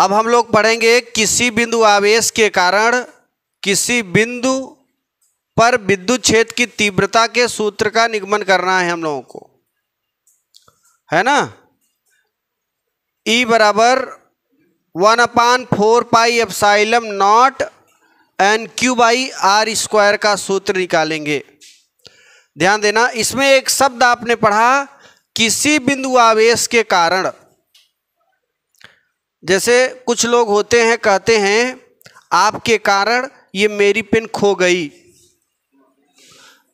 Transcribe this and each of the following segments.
अब हम लोग पढ़ेंगे किसी बिंदु आवेश के कारण किसी बिंदु पर विद्युत क्षेत्र की तीव्रता के सूत्र का निगमन करना है हम लोगों को है ना ई e बराबर one upon four pi epsilon naught N Q by R square का सूत्र निकालेंगे ध्यान देना इसमें एक शब्द आपने पढ़ा किसी बिंदु आवेश के कारण जैसे कुछ लोग होते हैं कहते हैं आपके कारण ये मेरी पेन खो गई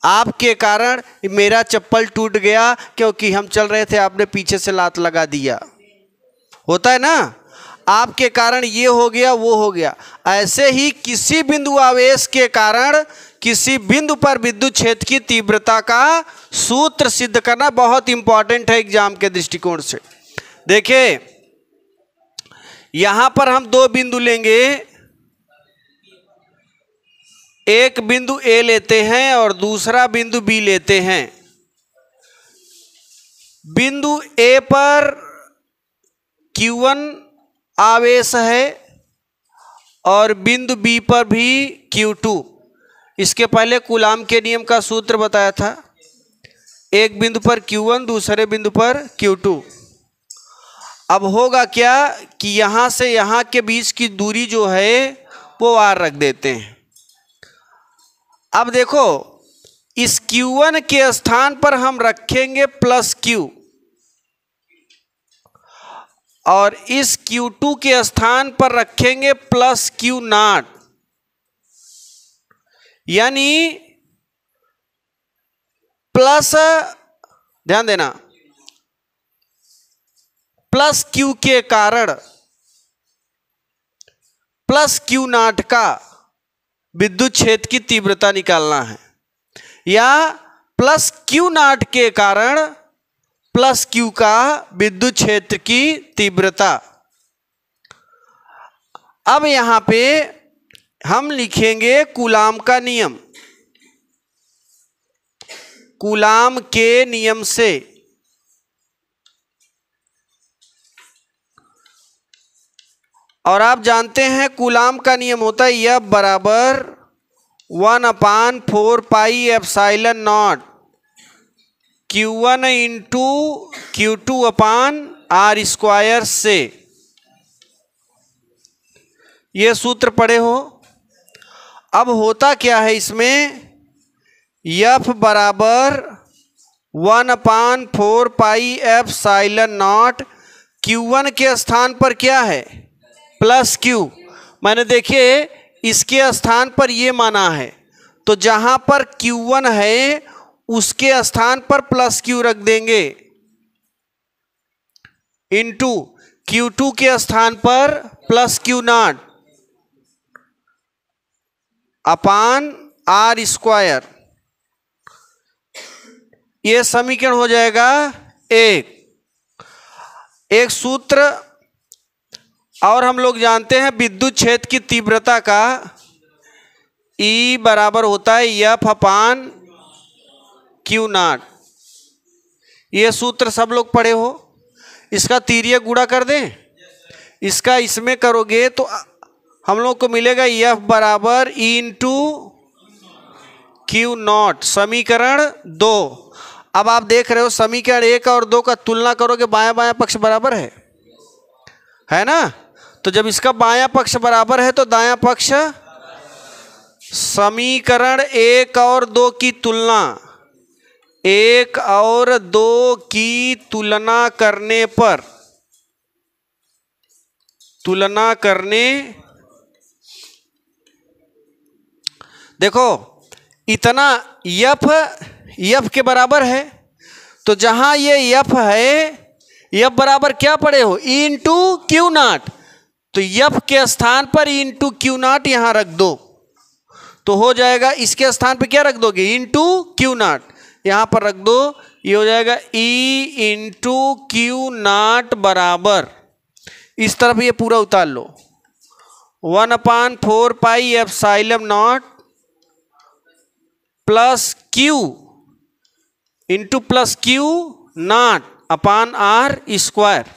आपके कारण मेरा चप्पल टूट गया क्योंकि हम चल रहे थे आपने पीछे से लात लगा दिया होता है ना आपके कारण ये हो गया वो हो गया ऐसे ही किसी बिंदु आवेश के कारण किसी बिंदु पर विद्युत क्षेत्र की तीव्रता का सूत्र सिद्ध करना बहुत इंपॉर्टेंट है एग्जाम के दृष्टिकोण से देखिये यहां पर हम दो बिंदु लेंगे एक बिंदु ए लेते हैं और दूसरा बिंदु बी लेते हैं बिंदु ए पर Q1 आवेश है और बिंदु बी पर भी Q2 इसके पहले कुलाम के नियम का सूत्र बताया था एक बिंदु पर Q1 दूसरे बिंदु पर Q2 अब होगा क्या कि यहाँ से यहाँ के बीच की दूरी जो है वो आर रख देते हैं अब देखो इस Q1 के स्थान पर हम रखेंगे प्लस Q और इस Q2 के स्थान पर रखेंगे प्लस Q नाट यानी प्लस ध्यान देना प्लस क्यू के कारण प्लस क्यू नाट का विद्युत क्षेत्र की तीव्रता निकालना है या प्लस क्यू नाट के कारण प्लस क्यू का विद्युत क्षेत्र की तीव्रता अब यहां पे हम लिखेंगे कुलाम का नियम कुलाम के नियम से और आप जानते हैं कुलाम का नियम होता है यह बराबर one upon four pi epsilon naught Q one into Q two upon R square से ये सूत्र पढ़े हो अब होता क्या है इसमें यफ बराबर one upon four pi epsilon naught Q one के स्थान पर क्या है प्लस क्यू मैंने देखिए इसके स्थान पर ये माना है तो जहाँ पर क्यू वन है उसके स्थान पर प्लस क्यू रख देंगे इंटू क्यू टू के स्थान पर plus Q naught upon R square यह समीकरण हो जाएगा एक एक सूत्र और हम लोग जानते हैं विद्युत क्षेत्र की तीव्रता का ई e बराबर होता है यफ अपान क्यू नाट ये सूत्र सब लोग पढ़े हो इसका तीरिया गुड़ा कर दें इसका इसमें करोगे तो हम लोग को मिलेगा यफ बराबर ई इंटू क्यू नॉट समीकरण दो अब आप देख रहे हो समीकरण एक और दो का तुलना करोगे बाएं बाएं पक्ष बराबर है है ना तो जब इसका बायां पक्ष बराबर है तो दायां पक्ष समीकरण एक और दो की तुलना एक और दो की तुलना करने पर तुलना करने देखो इतना यफ यफ के बराबर है तो जहां ये यफ है यफ बराबर क्या पड़े हो इन टू क्यू नाट तो यफ के स्थान पर इंटू क्यू नॉट यहां रख दो तो हो जाएगा इसके स्थान पर क्या रख दोगे इंटू क्यू नॉट यहां पर रख दो ये हो जाएगा ई इंटू क्यू नॉट बराबर इस तरफ ये पूरा उतार लो one upon four pi epsilon naught plus Q into plus Q naught upon R square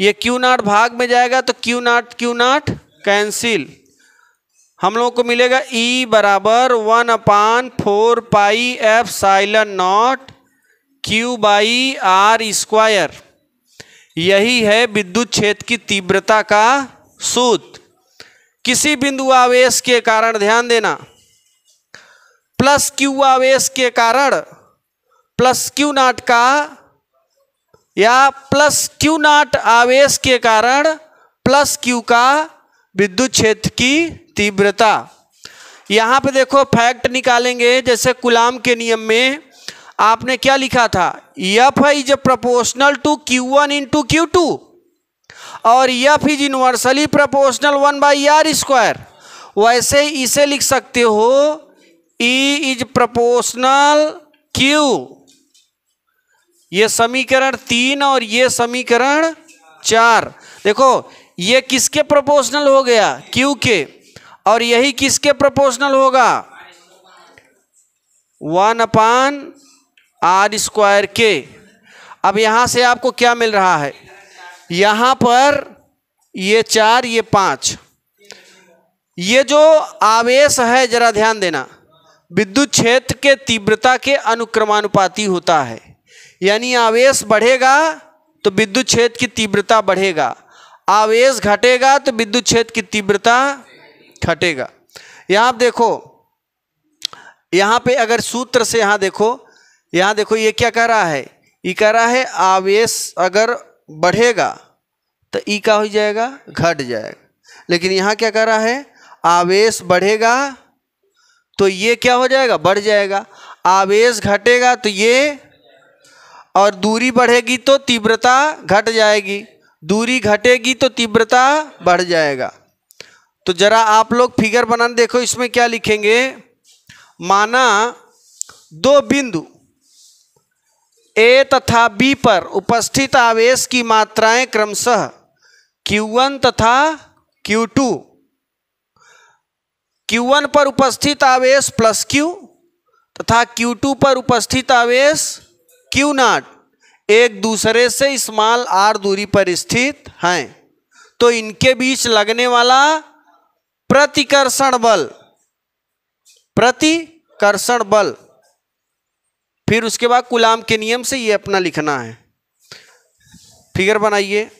ये क्यू नाट भाग में जाएगा तो Q naught Q naught cancel हम लोगों को मिलेगा ई e बराबर one upon four pi epsilon naught Q by R square यही है विद्युत क्षेत्र की तीव्रता का सूत किसी बिंदु आवेश के कारण ध्यान देना प्लस क्यू आवेश के कारण प्लस क्यू नाट का या प्लस क्यू नॉट आवेश के कारण प्लस क्यू का विद्युत क्षेत्र की तीव्रता यहाँ पे देखो फैक्ट निकालेंगे जैसे गुलाम के नियम में आपने क्या लिखा था F is proportional to Q one into Q two और F is universally proportional one by R square वैसे इसे लिख सकते हो ई इज प्रपोर्शनल क्यू ये समीकरण तीन और ये समीकरण चार देखो ये किसके प्रोपोर्शनल हो गया क्यू के और यही किसके प्रोपोर्शनल होगा वन अपान आर स्क्वायर के अब यहाँ से आपको क्या मिल रहा है यहाँ पर ये चार ये पांच ये जो आवेश है जरा ध्यान देना विद्युत क्षेत्र के तीव्रता के अनुक्रमानुपाती होता है यानी आवेश बढ़ेगा तो विद्युत क्षेत्र की तीव्रता बढ़ेगा आवेश घटेगा तो विद्युत क्षेत्र की तीव्रता घटेगा यहाँ देखो यहाँ पे अगर सूत्र से यहाँ देखो यहाँ देखो ये क्या कह रहा है ये कह रहा है आवेश अगर बढ़ेगा तो ई का हो जाएगा घट जाएगा लेकिन यहाँ क्या कह रहा है आवेश बढ़ेगा तो ये क्या हो जाएगा बढ़ जाएगा आवेश घटेगा तो ये और दूरी बढ़ेगी तो तीव्रता घट जाएगी दूरी घटेगी तो तीव्रता बढ़ जाएगा तो ज़रा आप लोग फिगर बनाने देखो इसमें क्या लिखेंगे माना दो बिंदु ए तथा बी पर उपस्थित आवेश की मात्राएं क्रमशः Q1 तथा Q2 Q1 पर उपस्थित आवेश प्लस Q तथा Q2 पर उपस्थित आवेश क्यू नॉट एक दूसरे से स्मॉल आर दूरी पर स्थित हैं तो इनके बीच लगने वाला प्रतिकर्षण बल प्रतिकर्षण बल फिर उसके बाद गुलाम के नियम से ये अपना लिखना है फिगर बनाइए